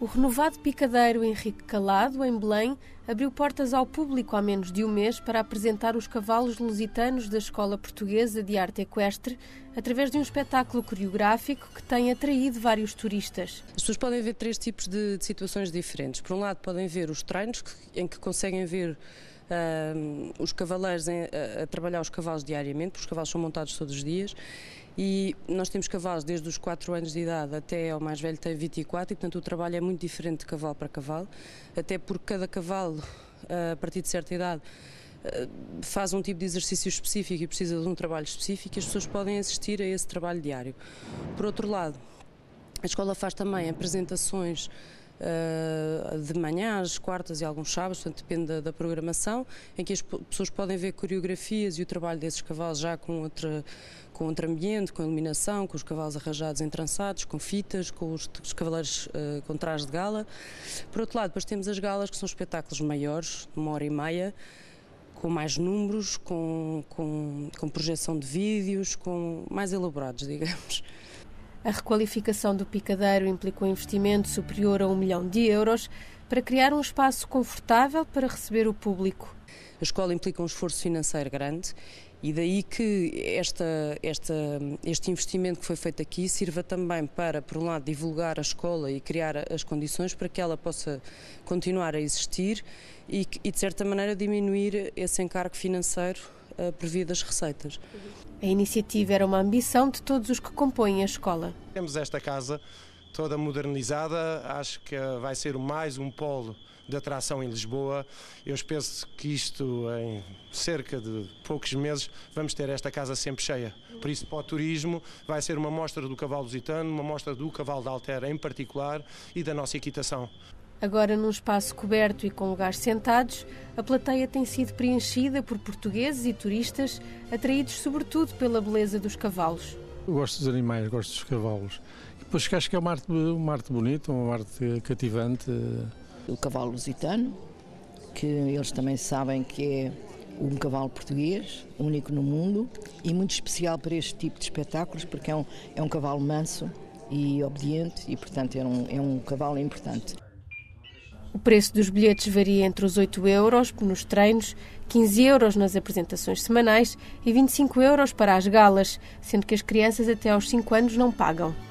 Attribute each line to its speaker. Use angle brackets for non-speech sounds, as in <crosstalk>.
Speaker 1: O renovado picadeiro Henrique Calado, em Belém, abriu portas ao público há menos de um mês para apresentar os cavalos lusitanos da Escola Portuguesa de Arte Equestre através de um espetáculo coreográfico que tem atraído vários turistas.
Speaker 2: As pessoas podem ver três tipos de, de situações diferentes. Por um lado, podem ver os treinos em que conseguem ver uh, os cavaleiros em, a, trabalhar os cavalos diariamente, porque os cavalos são montados todos os dias. E nós temos cavalos desde os 4 anos de idade até ao mais velho tem 24 e portanto o trabalho é muito diferente de cavalo para cavalo, até porque cada cavalo ah, a partir de certa idade ah, faz um tipo de exercício específico e precisa de um trabalho específico e as pessoas podem assistir a esse trabalho diário. Por outro lado, a escola faz também apresentações eh, de manhã, às quartas e alguns sábados, portanto depende da, da, programação, em que as pessoas podem ver coreografias e o trabalho desses cavalos já com outra com outro ambiente, com iluminação, com os cavalos arranjados trançados, com fitas, com os, os cavaleiros uh, com trajes de gala. Por outro lado, depois temos as galas, que são espetáculos maiores, de uma hora e meia, com mais números, com, com, com projeção de vídeos, com mais elaborados, <laughs> digamos.
Speaker 1: A requalificação do picadeiro implica um investimento superior a um milhão de euros para criar um espaço confortável para receber o público.
Speaker 2: A escola implica um esforço financeiro grande e daí que esta, esta, este investimento que foi feito aqui sirva também para, por um lado, divulgar a escola e criar as condições para que ela possa continuar a existir e, e de certa maneira, diminuir esse encargo financeiro previdas receitas. A iniciativa era uma ambição de todos os que compõem a
Speaker 1: escola.
Speaker 3: Temos esta casa toda modernizada, acho que vai ser mais um polo de atração em Lisboa. Eu penso que isto, em cerca de poucos meses, vamos ter esta casa sempre cheia. Por isso, para o turismo, vai ser uma mostra do cavalo lusitano, uma mostra do cavalo da Altera em particular e da nossa equitação.
Speaker 1: Agora, num espaço coberto e com lugares sentados, a plateia tem sido preenchida por portugueses e turistas, atraídos sobretudo pela beleza dos cavalos.
Speaker 3: Eu gosto dos animais, gosto dos cavalos. E depois acho que é uma arte, uma arte bonita, uma arte cativante. O cavalo lusitano, que eles também sabem que é um cavalo
Speaker 2: português, único no mundo, e muito especial para este tipo de espetáculos, porque é um, é um cavalo manso e obediente, e portanto é um, é um cavalo importante.
Speaker 1: O preço dos bilhetes varia entre os 8 euros nos treinos, 15 euros nas apresentações semanais e 25 euros para as galas, sendo que as crianças até aos 5 anos não
Speaker 3: pagam.